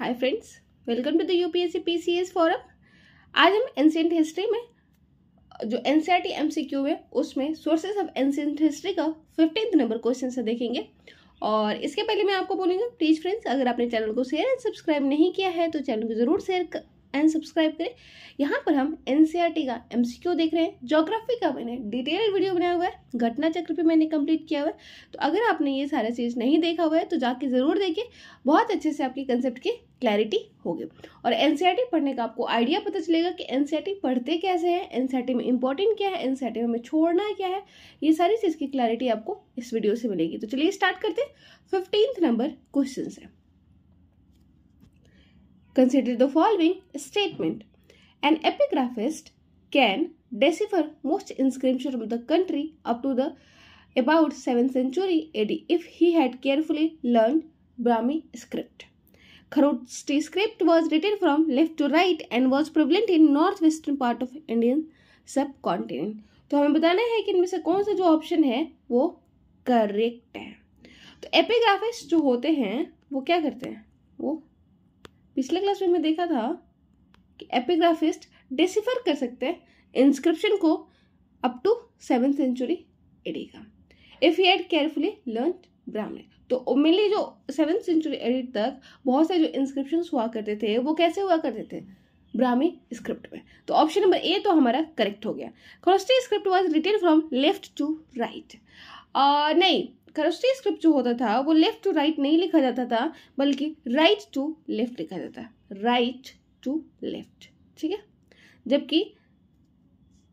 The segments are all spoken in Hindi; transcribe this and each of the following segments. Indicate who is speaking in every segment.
Speaker 1: Hi friends welcome to the UPSC PCS forum आज हम एंशियंट हिस्ट्री में जो N C R T M C Q है उसमें सोर्सेज ऑफ एंशियंट हिस्ट्री का फिफ्टींथ नंबर क्वेश्चन से देखेंगे और इसके पहले मैं आपको बोलूँगा प्लीज़ फ्रेंड्स अगर आपने चैनल को शेयर एंड सब्सक्राइब नहीं किया है तो चैनल को ज़रूर शेयर एंड सब्सक्राइब करें यहाँ पर हम एन e का एम देख रहे हैं जोग्राफी का मैंने डिटेल वीडियो बनाया हुआ है घटना चक्र भी मैंने कंप्लीट किया हुआ है तो अगर आपने ये सारा चीज़ नहीं देखा हुआ है तो जाके ज़रूर देखिए बहुत अच्छे से आपकी कंसेप्ट की क्लैरिटी होगी और एन e पढ़ने का आपको आइडिया पता चलेगा कि एन e पढ़ते कैसे हैं एन में इंपॉर्टेंट क्या है एन में हमें छोड़ना क्या है ये सारी चीज़ की क्लैरिटी आपको इस वीडियो से मिलेगी तो चलिए स्टार्ट करते हैं फिफ्टींथ नंबर क्वेश्चन है Consider the following statement. An epigraphist can decipher most inscriptions from the country up to the about 7th century AD if he had carefully learned Brahmi script. Kharosti script was written from left to right and was prevalent in northwestern part of Indian subcontinent. तो हमें बताना है कि इनमें से कौन सा जो ऑप्शन है वो करेक्ट है तो एपिग्राफिस्ट जो होते हैं वो क्या करते हैं वो पिछले क्लास में मैं देखा था कि एपिग्राफिस्ट डिसिफर कर सकते हैं इंस्क्रिप्शन को up to seven century AD का if you add carefully learn Brahman तो मेनली जो सेवन सेंचुरी एडी तक बहुत सारे जो इंस्क्रिप्शन हुआ करते थे वो कैसे हुआ करते थे ब्राह्मी स्क्रिप्ट में तो ऑप्शन नंबर ए तो हमारा करेक्ट हो गया Kharosthi script was written from left to right नहीं करस्टी स्क्रिप्ट जो होता था वो लेफ्ट टू राइट नहीं लिखा जाता था बल्कि राइट टू लेफ्ट लिखा जाता राइट टू लेफ्ट ठीक है जबकि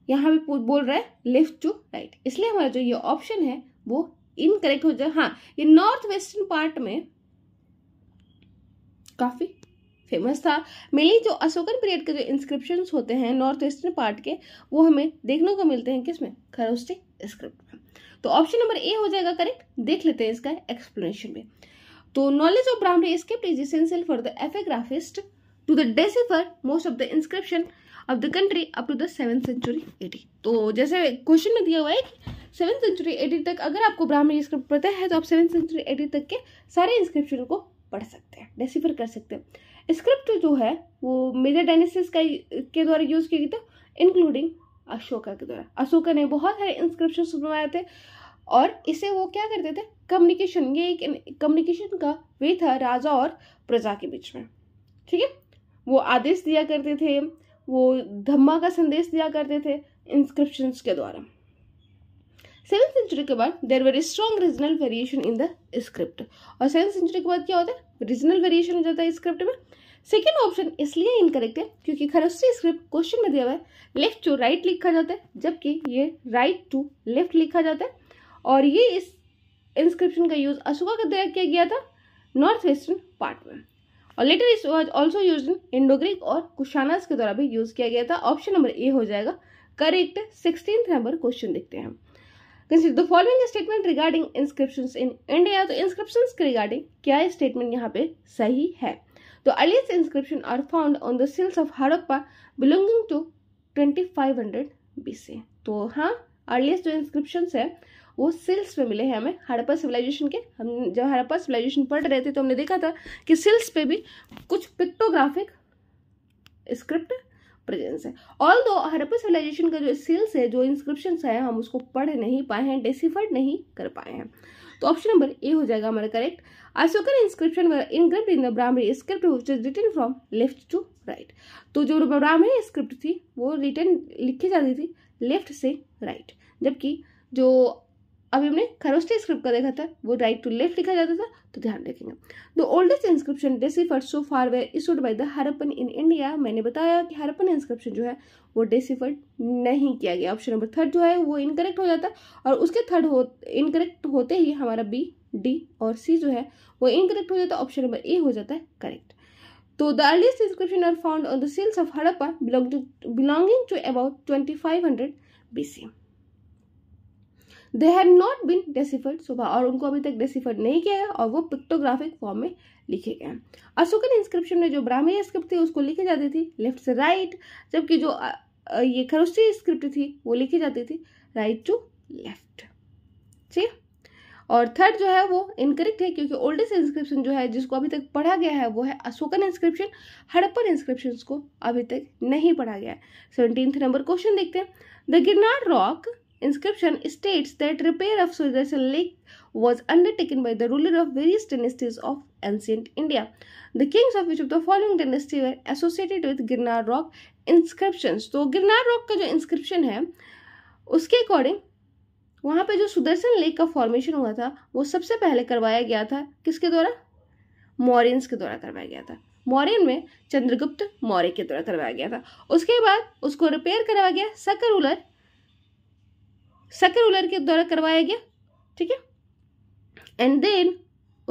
Speaker 1: यहाँ पे बोल रहा है लेफ्ट टू राइट इसलिए हमारा जो ये ऑप्शन है वो इनकरेक्ट हो जाए हाँ ये नॉर्थ वेस्टर्न पार्ट में काफ़ी फेमस था मेनली जो अशोकन पीरियड के जो इंस्क्रिप्शन होते हैं नॉर्थ वेस्टर्न पार्ट के वो हमें देखने को मिलते हैं किसमें खरोस्टी स्क्रिप्ट तो ऑप्शन नंबर ए हो जाएगा करेक्ट देख लेते हैं इसका एक्सप्लेनेशन में तो knowledge of Brahman script is essential for the epigraphist to the decipher most of the inscription of the country up to the seven century AD तो जैसे क्वेश्चन में दिया हुआ है कि सेवन सेंचुरी एटी तक अगर आपको ब्राह्मण स्क्रिप्ट पता है तो आप सेवन सेंचुरी एटी तक के सारे इंस्क्रिप्शन को पढ़ सकते हैं डेसिफर कर सकते हैं स्क्रिप्ट जो है वो मेजर डायनेसिस का के द्वारा यूज़ किया गया था इंक्लूडिंग अशोका के द्वारा अशोका ने बहुत सारे इंस्क्रिप्शन बनवाए थे और इसे वो क्या करते थे कम्युनिकेशन ये एक कम्युनिकेशन का वे था राजा और प्रजा के बीच में ठीक है वो आदेश दिया करते थे वो धम्मा का संदेश दिया करते थे इंस्क्रिप्शन के द्वारा सेवन सेंचुरी के बाद there very strong regional variation in the script और सेवन सेंचुरी के बाद क्या होता है रीजनल वेरिएशन हो जाता है स्क्रिप्ट में सेकेंड ऑप्शन इसलिए इनकरेक्ट है क्योंकि खरस्ती स्क्रिप्ट क्वेश्चन में दिया हुआ है लेफ्ट टू राइट लिखा जाता है जबकि ये राइट टू लेफ्ट लिखा जाता है और ये इस इंस्क्रिप्शन का यूज अशोका का द्वारा किया गया था नॉर्थ वेस्टर्न पार्ट में और लेटर इस was also used in Indo-Greek और कुशानास के द्वारा भी यूज किया गया था ऑप्शन नंबर ए हो जाएगा करेक्ट सिक्सटीन नंबर क्वेश्चन देखते हैं consider the following statement regarding inscription in India तो इंस्क्रिप्शन के रिगार्डिंग क्या स्टेटमेंट यहाँ पे सही है The earliest inscriptions are found on the sills of Harappa belonging to 2500 BC. तो हाँ अर्लीस्ट जो इंस्क्रिप्शन है वो सिल्स पे मिले हैं हमें हड़प्पा सिविलाइजेशन के हम जब हड़प्पा सिविलाइजेशन पढ़ रहे थे तो हमने देखा था कि सिल्स पे भी कुछ पिक्टोग्राफिक स्क्रिप्ट प्रेजेंस है ऑल दो हड़प्पा सिविलाइजेशन का जो सिल्स है जो इंस्क्रिप्शन है हम उसको पढ़ नहीं पाए हैं डेसीफर्ड नहीं कर पाए हैं तो ऑप्शन नंबर ए हो जाएगा हमारा correct Ashokan inscription in the Brahman script which is from left to right तो जो ब्राह्मणी स्क्रिप्ट थी वो रिटर्न लिखी जाती थी लेफ्ट से राइट जबकि जो अभी हमने खरोस्टी स्क्रिप्ट का देखा था वो राइट टू लेफ्ट लिखा जाता था तो ध्यान रखेंगे the oldest inscription deciphered so far were issued by the Harappan in India मैंने बताया कि हरपन इंस्क्रिप्शन जो है वो डेसीफर्ड नहीं किया गया ऑप्शन नंबर थर्ड जो है वो इनकरेक्ट हो जाता और उसके थर्ड हो इनकरेक्ट होते ही हमारा बी डी और सी जो है वो इनकरेक्ट हो जाता है ऑप्शन नंबर ए हो जाता है करेक्ट तो the earliest inscription are found on the seals of Harappa belonging to about twenty five hundred B C they have not been deciphered सुबह और उनको अभी तक डेसिफर्ड नहीं किया गया और वो पिक्टोग्राफिक फॉर्म में लिखे गए अशोकन इंस्क्रिप्शन में जो ब्राह्मी स्क्रिप्ट थी उसको लिखी जाती थी लेफ्ट से राइट जबकि जो ये खरोस्टी स्क्रिप्ट थी वो लिखी जाती थी राइट टू लेफ्ट ठीक और थर्ड जो है वो इनकरेक्ट है क्योंकि ओल्डेस्ट इंस्क्रिप्शन जो है जिसको अभी तक पढ़ा गया है वो है अशोकन इंस्क्रिप्शन हड़प्पन इंस्क्रिप्शन को अभी तक नहीं पढ़ा गया है सेवनटीन नंबर क्वेश्चन देखते हैं the Girnar rock inscription states that repair of Sudarshan Lake was undertaken by the ruler of various dynasties of ancient India. The kings of which of the following dynasty were associated with Girnar Rock inscriptions. So Girnar Rock का जो inscription है उसके according वहाँ पे जो सुदर्शन लेक का formation हुआ था वो सबसे पहले करवाया गया था किसके द्वारा Mauryans के द्वारा करवाया गया था मौर्यन में चंद्रगुप्त मौर्य के द्वारा करवाया गया था उसके बाद उसको रिपेयर करवाया गया सकर रूलर सकर उलर के द्वारा करवाया गया ठीक है एंड देन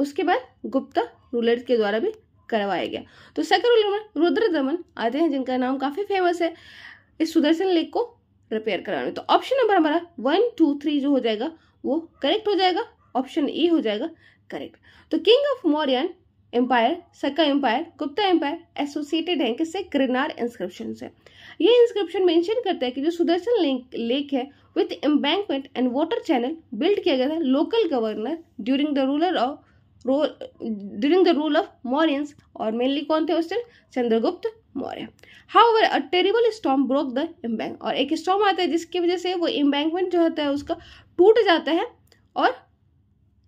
Speaker 1: उसके बाद गुप्ता रूलर के द्वारा भी करवाया गया तो सकर उलर रुद्र दमन आते हैं जिनका नाम काफी फेमस है इस सुदर्शन लेक को रिपेयर कराने तो ऑप्शन नंबर हमारा वन टू थ्री जो हो जाएगा वो करेक्ट हो जाएगा ऑप्शन ई हो जाएगा करेक्ट तो king of Mauryan empire Saka empire Gupta empire associated है किससे ग्रिनार इंस्क्रिप्शन से ये इंस्क्रिप्शन मेंशन करता है कि जो सुदर्शन लेक, लेक है with embankment and water channel build किया गया था local governor during the ruler of during the rule of Mauryans और मेनली कौन थे उससे Chandragupta Maurya how a terrible storm broke the embank और एक स्टॉम आता है जिसकी वजह से वो एम्बैंकमेंट जो होता है उसका टूट जाता है और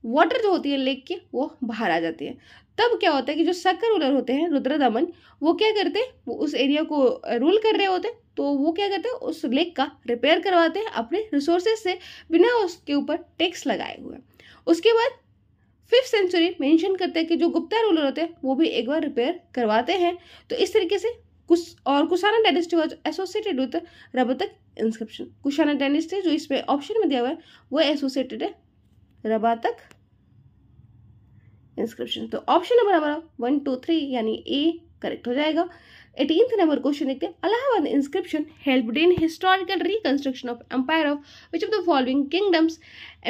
Speaker 1: वाटर जो होती है लेक की वो बाहर आ जाती है तब क्या होता है कि जो सकर रूलर होते हैं रुद्र दमन वो क्या करते हैं वो उस एरिया को रूल कर रहे होते हैं तो वो क्या करते हैं उस लेक का रिपेयर करवाते हैं अपने रिसोर्सेज से बिना उसके ऊपर टैक्स लगाए हुए उसके बाद फिफ्थ सेंचुरी मेंशन करते हैं कि जो गुप्ता रूलर होते हैं वो भी एक बार रिपेयर करवाते हैं तो इस तरीके से कुछ और Kushana dynasty was associated with Rabatak inscription Kushana dynasty जो इसमें ऑप्शन में दिया हुआ है वो एसोसिएटेड है रबातक इंस्क्रिप्शन तो ऑप्शन नंबर हमारा वन टू थ्री यानी ए करेक्ट हो जाएगा एटीनथ नंबर क्वेश्चन देखते हैं Allahabad inscription helped in historical reconstruction of empire of which of the following kingdoms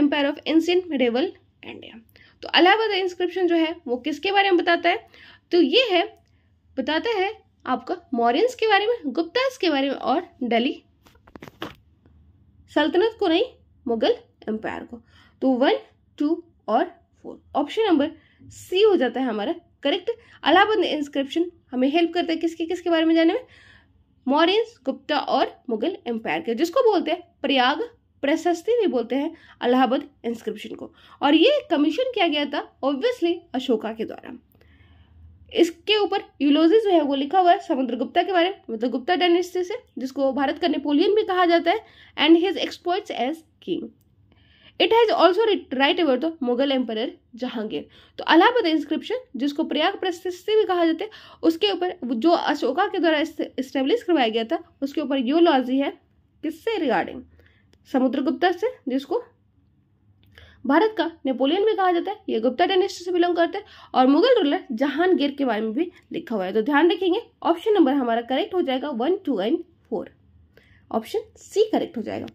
Speaker 1: empire of ancient medieval India तो अलाहाबाद इंस्क्रिप्शन जो है वो किसके बारे में बताता है तो ये है बताता है आपका मॉरियंस के बारे में गुप्तास के बारे में और डेली सल्तनत को नहीं मुगल एम्पायर को तो वन टू और फोर ऑप्शन नंबर सी हो जाता है हमारा करेक्ट अलाहाबाद इंस्क्रिप्शन हमें हेल्प करता है किसके किसके बारे में जाने में मौर्यस गुप्ता और मुगल एम्पायर के जिसको बोलते हैं प्रयाग प्रशस्ति भी बोलते हैं अलाहाबाद इंस्क्रिप्शन को और ये कमीशन किया गया था ऑब्वियसली अशोका के द्वारा इसके ऊपर यूलोजी जो है वो लिखा हुआ है समुद्र गुप्ता के बारे में मतलब गुप्ता डायनेस्टी से जिसको भारत का नेपोलियन भी कहा जाता है and his exports as king it has also write our the Mughal empire Jahangir तो अलाहाबाद इंस्क्रिप्शन जिसको प्रयाग प्रशस्ति भी कहा जाता है उसके ऊपर जो अशोका के द्वारा इस्टेब्लिश करवाया गया था उसके ऊपर यो लॉजी है किससे रिगार्डिंग समुद्रगुप्ता से जिसको भारत का नेपोलियन भी कहा जाता है ये गुप्ता डायनेस्टी से बिलोंग करते हैं और मुगल रूलर जहांगीर के बारे में भी लिखा हुआ है तो ध्यान रखेंगे ऑप्शन नंबर हमारा करेक्ट हो जाएगा one two and four option C correct हो जाएगा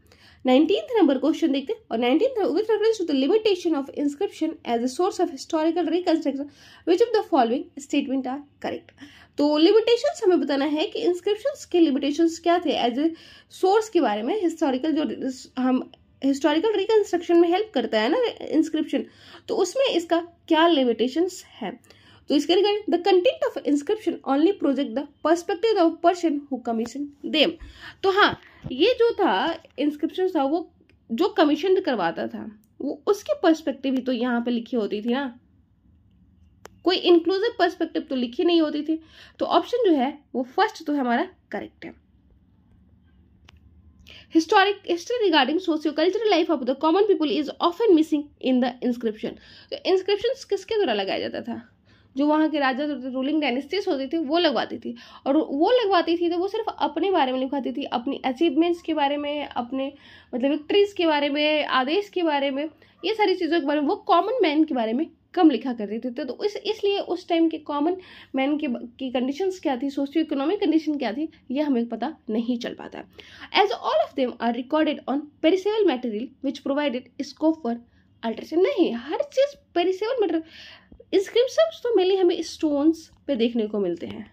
Speaker 1: नाइनटीन नंबर क्वेश्चन देखते हैं और nineteenth with reference to the limitation of inscription as a source of historical reconstruction which of the following statement are correct तो लिमिटेशन हमें बताना है कि इंस्क्रिप्शन के लिमिटेशन क्या थे एज ए सोर्स के बारे में हिस्टोरिकल जो हम हिस्टोरिकल रिकंस्ट्रक्शन में हेल्प करता है ना इंस्क्रिप्शन तो उसमें इसका क्या लिमिटेशन है तो इसके regarding the content of inscription only project the perspective of person who commission them तो हाँ ये जो था इंस्क्रिप्शन था वो जो कमीशन करवाता था वो उसकी पर्सपेक्टिव ही तो यहाँ पे लिखी होती थी ना कोई इंक्लूसिव पर्सपेक्टिव तो लिखी नहीं होती थी तो ऑप्शन जो है वो फर्स्ट तो हमारा करेक्ट है historic history regarding socio cultural life of the common people is often missing in the inscription तो इंस्क्रिप्शन किसके द्वारा लगाया जाता था जो वहाँ के राजा रूलिंग डायनेस्टीज होती थी वो लगवाती थी और वो लगवाती थी तो वो सिर्फ अपने बारे में लिखवाती थी अपनी अचीवमेंट्स के बारे में अपने मतलब विक्ट्रीज़ के बारे में आदेश के बारे में ये सारी चीज़ों के बारे में वो कॉमन मैन के बारे में कम लिखा करते थे तो इस इसलिए उस टाइम के कॉमन मैन के की कंडीशंस क्या थी सोशियो इकोनॉमिक कंडीशन क्या थी ये हमें पता नहीं चल पाता as all of them are recorded on perishable material which provided scope for alteration नहीं हर चीज़ पेरिसेबल मटेरियल इस तो मेनली हमें स्टोन्स पे देखने को मिलते हैं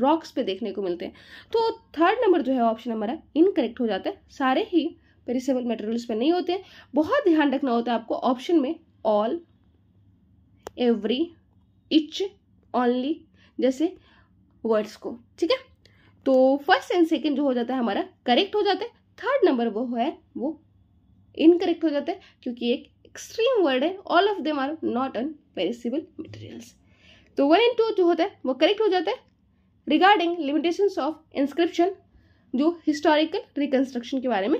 Speaker 1: रॉक्स पे देखने को मिलते हैं तो थर्ड नंबर जो है ऑप्शन हमारा इनकरेक्ट हो जाता है सारे ही पेरिसेबल मटेरियल्स पे नहीं होते हैं बहुत ध्यान रखना होता है आपको ऑप्शन में ऑल एवरी इच ऑनली जैसे वर्ड्स को ठीक है तो फर्स्ट एंड सेकेंड जो हो जाता है हमारा करेक्ट हो जाता है थर्ड नंबर वो है वो इनकरेक्ट हो जाता है क्योंकि एक एक्सट्रीम वर्ड है all of them are not an perishable materials तो वन इन टू जो होता है वो करेक्ट हो जाता है रिगार्डिंग लिमिटेशन ऑफ इंस्क्रिप्शन जो हिस्टोरिकल रिकन्स्ट्रक्शन के बारे में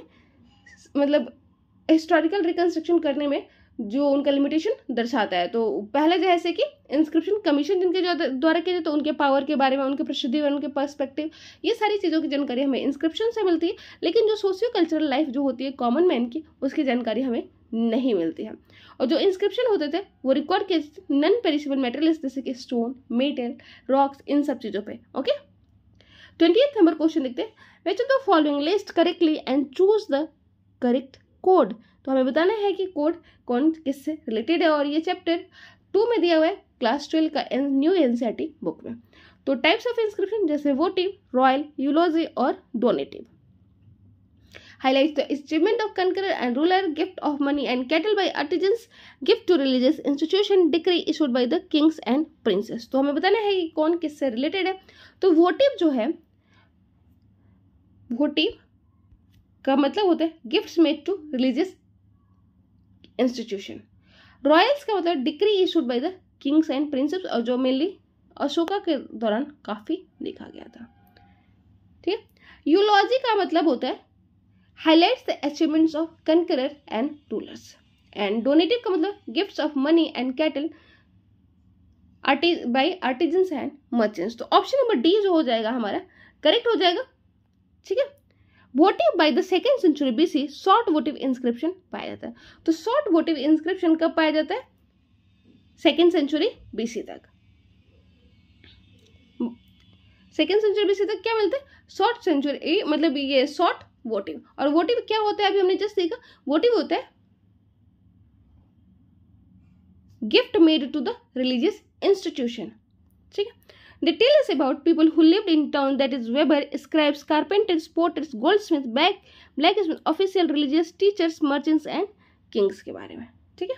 Speaker 1: मतलब हिस्टोरिकल रिकन्स्ट्रक्शन करने में जो उनका लिमिटेशन दर्शाता है तो पहले जैसे कि इंस्क्रिप्शन कमीशन जिनके द्वारा किया जाता तो उनके पावर के बारे में उनके प्रसिद्धि और उनके पर्सपेक्टिव ये सारी चीज़ों की जानकारी हमें इंस्क्रिप्शन से मिलती है लेकिन जो सोशियो कल्चरल लाइफ जो होती है कॉमन मैन की उसकी जानकारी हमें नहीं मिलती है और जो इंस्क्रिप्शन होते थे वो रिकॉर्ड के नॉन पेरिशेबल मेटेरियल जैसे कि स्टोन मेटल रॉक्स इन सब चीज़ों पे ओके ट्वेंटी नंबर क्वेश्चन देखते हैं match the following list correctly and choose the correct code तो हमें बताना है कि कोड कौन किससे रिलेटेड है और ये चैप्टर टू में दिया हुआ है क्लास ट्वेल्व का न्यू एन बुक में तो टाइप्स ऑफ इंस्क्रिप्शन जैसे वोटिव रॉयल यूलोजी और donative highlights the achievement of conqueror and ruler, gift of money and cattle by artisans, gift to religious institution, decree issued by the kings and princes. तो हमें बताना है कि कौन किससे related है तो votive जो है votive का मतलब होता है gifts made to religious institution royals का मतलब decree issued by the kings and princes और जो mainly अशोका के दौरान काफ़ी देखा गया था ठीक है यूलॉजी का मतलब होता है highlights the achievements of conqueror and rulers and donative का मतलब gifts of money and cattle by artisan and merchants तो ऑप्शन नंबर डी जो हो जाएगा हमारा करेक्ट हो जाएगा ठीक है votive by the second century B C short votive inscription पाया जाता है तो शॉर्ट वोटिव इंस्क्रिप्शन कब पाया जाता है सेकेंड सेंचुरी बी सी तक सेकेंड सेंचुरी बीसी तक क्या मिलता है शॉर्ट सेंचुरी मतलब ये शॉर्ट वोटिव और वोटिव क्या होता है अभी हमने जस्ट देखा वोटिव होता है gift made to the religious institution ठीक है detail is about people who lived in town that is weaver scribes carpenters porters goldsmith back blacksmith official religious teachers merchants and kings के बारे में ठीक है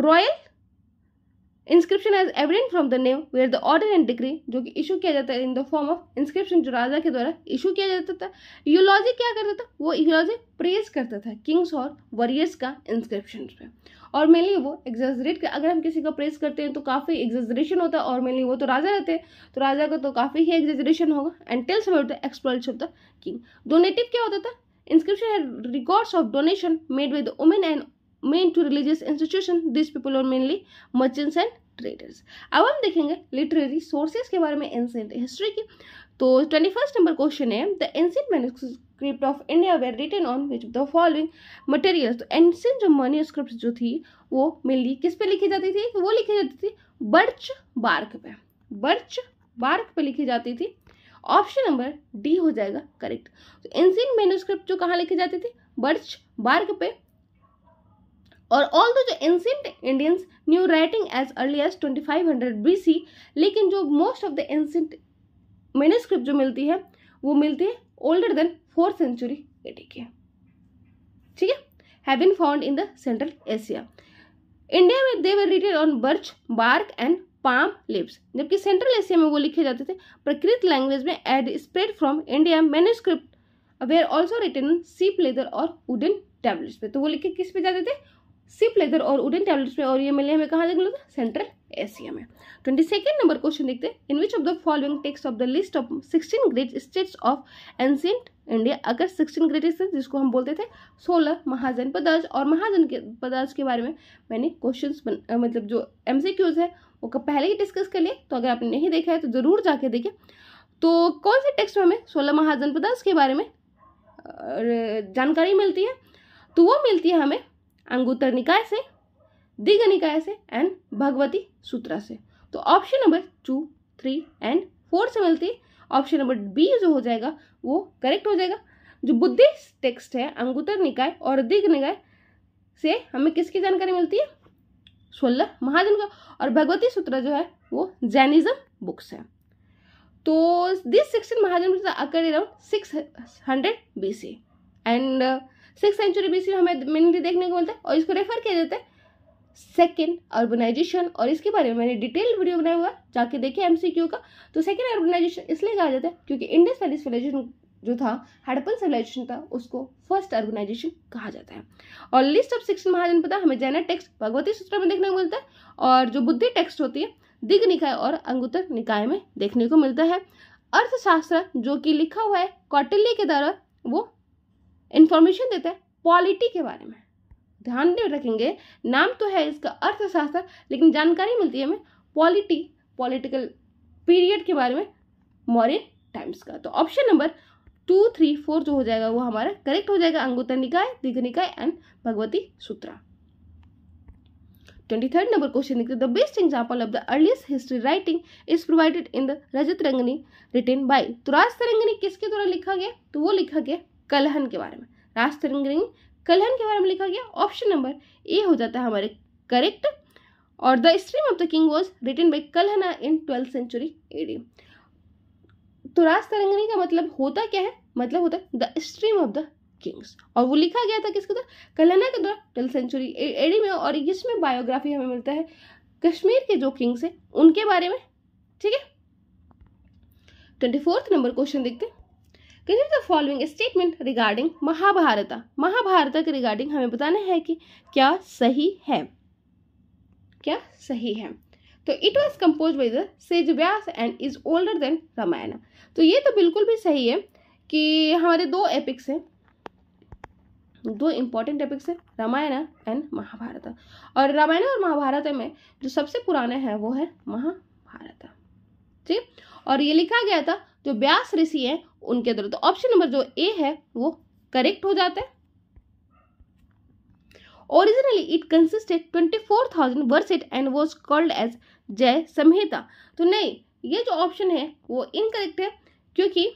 Speaker 1: royal inscription as evident from the name where the order and degree जो कि इशू किया जाता है in the form of inscription जो राजा के द्वारा इशू किया जाता था यूलॉजी क्या करता था वो यूलॉजी प्रेस करता था किंग्स और वॉरियर्स का इंस्क्रिप्शन पे और मेनली वो एग्जेजरेट अगर हम किसी का प्रेस करते हैं तो काफ़ी एग्जेजरेशन होता है और मेनली वो तो राजा रहते हैं तो राजा का तो काफ़ी ही एग्जेजरेशन होगा and tells about the explore of the king donative क्या होता था inscription records of donation made by the women and men to religious institution this people और मेनली मर्चेंट्स एंड ट्रेडर्स अब हम देखेंगे लिटरेरी सोर्सेज के बारे में एंसेंट हिस्ट्री की तो ट्वेंटी फर्स्ट नंबर क्वेश्चन है the ancient manuscript of India were written on which the following material तो एंसेंट जो मनुस्क्रिप्ट जो थी वो मेनली किस पे लिखी जाती थी वो लिखी जाती थी बर्च बार्क पे बर्च बार्क पे लिखी जाती थी ऑप्शन नंबर डी हो जाएगा करेक्ट तो एंसेंट मैनुस्क्रिप्ट जो कहाँ लिखी जाती थी बर्च बार्क पे और ऑल दो जो ancient Indians knew writing as early as 2500 BC लेकिन जो most of the ancient manuscript जो मिलती है वो मिलती है older than fourth century A D के ठीक है have been found in the central Asia India में they were written on birch bark and palm leaves जबकि सेंट्रल एशिया में वो लिखे जाते थे प्रकृत लैंग्वेज में and spread from India manuscript were also written sheep leather और वुडन टैबलेट्स पे तो वो लिखे किस पे जाते थे सिप लेदर और वुडन टैबलेट्स में और ये मिले हमें कहाँ देखने मिला सेंट्रल एशिया में ट्वेंटी सेकेंड नंबर क्वेश्चन देखते हैं in which of the following texts of the list of sixteen great states of ancient India अगर सिक्सटीन ग्रेट स्टेट जिसको हम बोलते थे सोलह महाजन पदार्थ और महाजन के पदार्थ के बारे में मैंने क्वेश्चन मतलब जो एम है वो कब पहले ही डिस्कस कर लिए तो अगर आपने नहीं देखा है तो ज़रूर जाके देखें तो कौन से टेक्स्ट में हमें सोलह महाजन पदार्थ के बारे में जानकारी मिलती है तो वो मिलती है हमें अंगुत्तर निकाय से दिग्ग निकाय से एंड भगवती सूत्रा से तो option number two three and four से मिलते ऑप्शन नंबर बी जो हो जाएगा वो करेक्ट हो जाएगा जो बुद्धिस्ट टेक्स्ट है अंगुत्तर निकाय और दिग्ग निकाय से हमें किसकी जानकारी मिलती है सोलह महाजन का और भगवती सूत्र जो है वो जैनिज्म बुक्स है तो दिस सेक्शन महाजन occur around six hundred B C and six century BC में हमें मेनली देखने को मिलता है और इसको रेफर किया जाता है सेकेंड अर्बनाइजेशन और इसके बारे में मैंने डिटेल वीडियो बनाया हुआ जाके देखिए एम का तो सेकेंड अर्बनाइजेशन इसलिए कहा जाता है क्योंकि इंडस वैली सिविलाइजेशन जो था हड़पन सिविलाइजेशन था उसको फर्स्ट अर्बनाइजेशन कहा जाता है और लिस्ट ऑफ सिक्स पता हमें जैन टेक्स्ट भगवती सूत्र में देखने को मिलता है और जो बुद्धि टेक्स्ट होती है दिग्ग निकाय और अंगुतर निकाय में देखने को मिलता है अर्थशास्त्र जो कि लिखा हुआ है कौटिल्य के द्वारा वो इन्फॉर्मेशन देता है पॉलिटी के बारे में ध्यान रखेंगे नाम तो है इसका अर्थशास्त्र लेकिन जानकारी मिलती है हमें पॉलिटी पॉलिटिकल पीरियड के बारे में मॉरिन टाइम्स का तो option number two three four जो हो जाएगा वो हमारा करेक्ट हो जाएगा अंगुत्तर Nikaya Digha Nikaya and Bhagavati Sutra twenty third number question देखते the best example of the earliest history writing is provided in the Rajatarangini written by तुराज तरंगनी किसके द्वारा लिखा गया तो वो लिखा गया कलहन के बारे में राजतरंगिणी कलहन के बारे में लिखा गया ऑप्शन नंबर ए हो जाता है हमारे करेक्ट और the stream of the king was written by Kalhana in twelfth century AD तो राजतरंगिणी का मतलब होता क्या है मतलब होता है the stream of the kings और वो लिखा गया था किसके द्वारा कलहना के द्वारा ट्वेल्थ सेंचुरी एडी में और इसमें बायोग्राफी हमें मिलता है कश्मीर के जो किंग्स हैं उनके बारे में ठीक है ट्वेंटी फोर्थ नंबर क्वेश्चन देखते हैं consider the following statement regarding Mahabharata Mahabharata के रिगार्डिंग हमें बताना है कि क्या सही है क्या सही है तो it was compose by the sage Vyasa and is older than Ramayana तो ये तो बिल्कुल भी सही है कि हमारे दो एपिक्स हैं दो इम्पॉर्टेंट एपिक्स है रामायण एंड महाभारत और रामायण और महाभारत में जो सबसे पुराना है वो है महाभारत ठीक और ये लिखा गया था जो व्यास ऋषि हैं उनके द्वारा तो ऑप्शन नंबर जो ए है वो करेक्ट हो जाता है originally it consisted twenty four thousand verse it and was called as Jaya Samhita तो नहीं ये जो ऑप्शन है वो इनकरेक्ट है क्योंकि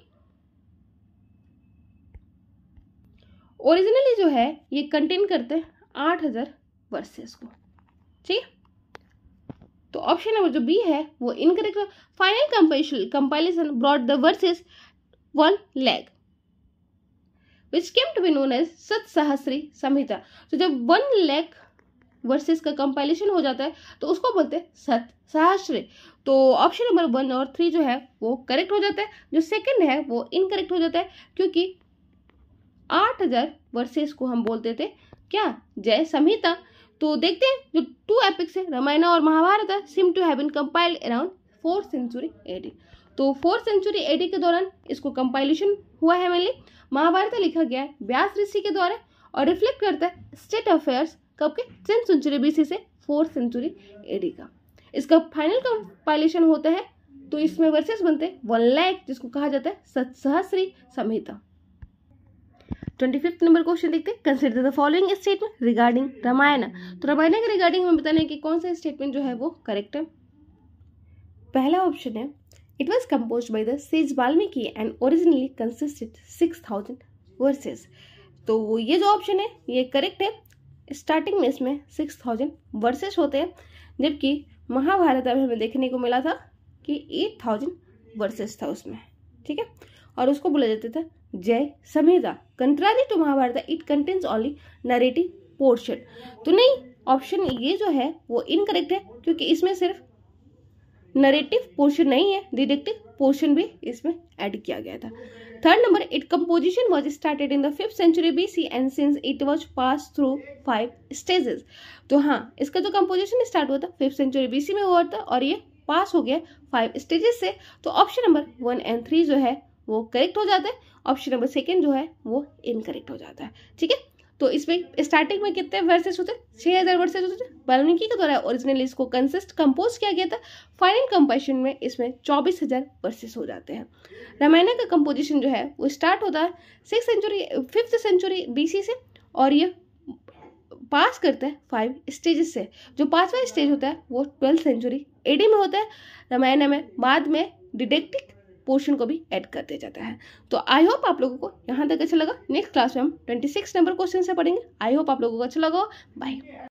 Speaker 1: ओरिजिनली जो है ये कंटेन करते हैं आठ हजार वर्सेस को ठीक है ऑप्शन नंबर जो बी है वो incorrect final compilation brought the verses one lakh which came to be known as Shatasahasri Samhita तो जब वन लैग वर्सेस का कंपाइलेशन हो जाता है तो उसको बोलते हैं सत सहस्री तो ऑप्शन नंबर वन और थ्री जो है वो करेक्ट हो जाता है जो सेकंड है वो इनकरेक्ट हो जाता है क्योंकि आठ हजार वर्सेस को हम बोलते थे क्या जय संहिता तो देखते हैं जो टू एपिक्स है रामायण और महाभारत है seem to have been compiled around fourth century AD तो फोर्थ सेंचुरी एडी के दौरान इसको कंपाइलेशन हुआ है मेनली महाभारत लिखा गया है व्यास ऋषि के द्वारा और रिफ्लेक्ट करता है स्टेट अफेयर्स कब के टेंथ सेंचुरी बीसी से फोर्थ सेंचुरी एडी का इसका फाइनल कंपाइलेशन होता है तो इसमें वर्सेस बनते हैं वन लैक जिसको कहा जाता है Sahasri Samhita twenty fifth number question देखते हैं consider the following statement regarding Ramayana तो रामायण के रिगार्डिंग हमें बताना है कि कौन सा स्टेटमेंट जो है वो करेक्ट है पहला ऑप्शन है it was compose by the sage Valmiki and originally consisted six thousand verses तो वो ये जो ऑप्शन है ये करेक्ट है स्टार्टिंग में इसमें सिक्स थाउजेंड वर्सेज होते हैं जबकि महाभारत अभी हमें देखने को मिला था कि एट थाउजेंड वर्सेज था उसमें ठीक है और उसको बोला जाता था जय समेदा contrary to Mahabharata it contains only narrative portion तो नहीं ऑप्शन ये जो है वो इनकरेक्ट है क्योंकि इसमें सिर्फ नरेटिव पोर्शन नहीं है डिडेक्टिव पोर्शन भी इसमें ऐड किया गया था third number it composition was started in the fifth century B C and since it was pass through five stages तो हाँ इसका जो कंपोजिशन स्टार्ट हुआ था फिफ्थ सेंचुरी बी सी में हुआ था और ये पास हो गया फाइव स्टेजेस से तो option number one and three जो है वो करेक्ट हो जाता है ऑप्शन नंबर सेकेंड जो है वो इनकरेक्ट हो जाता है ठीक है तो इसमें स्टार्टिंग में कितने वर्सेस होते छः हज़ार वर्सेज होते वाल्मीकि के द्वारा ओरिजिनल इसको कंसिस्ट कंपोज किया गया था फाइनल कंपोजिशन में इसमें चौबीस हज़ार वर्सेस हो जाते हैं रामायण का कंपोजिशन जो है वो स्टार्ट होता है six century fifth century B से और ये पास करता है फाइव स्टेजेस से जो पांचवा स्टेज होता है वो ट्वेल्थ सेंचुरी एडी में होता है रामायण में बाद में डिडेक्टिक पोर्शन को भी ऐड कर दिया जाता है तो आई होप आप लोगों को यहाँ तक अच्छा लगा नेक्स्ट क्लास में हम ट्वेंटी सिक्स नंबर क्वेश्चन से पढ़ेंगे आई होप आप लोगों को अच्छा लगा बाय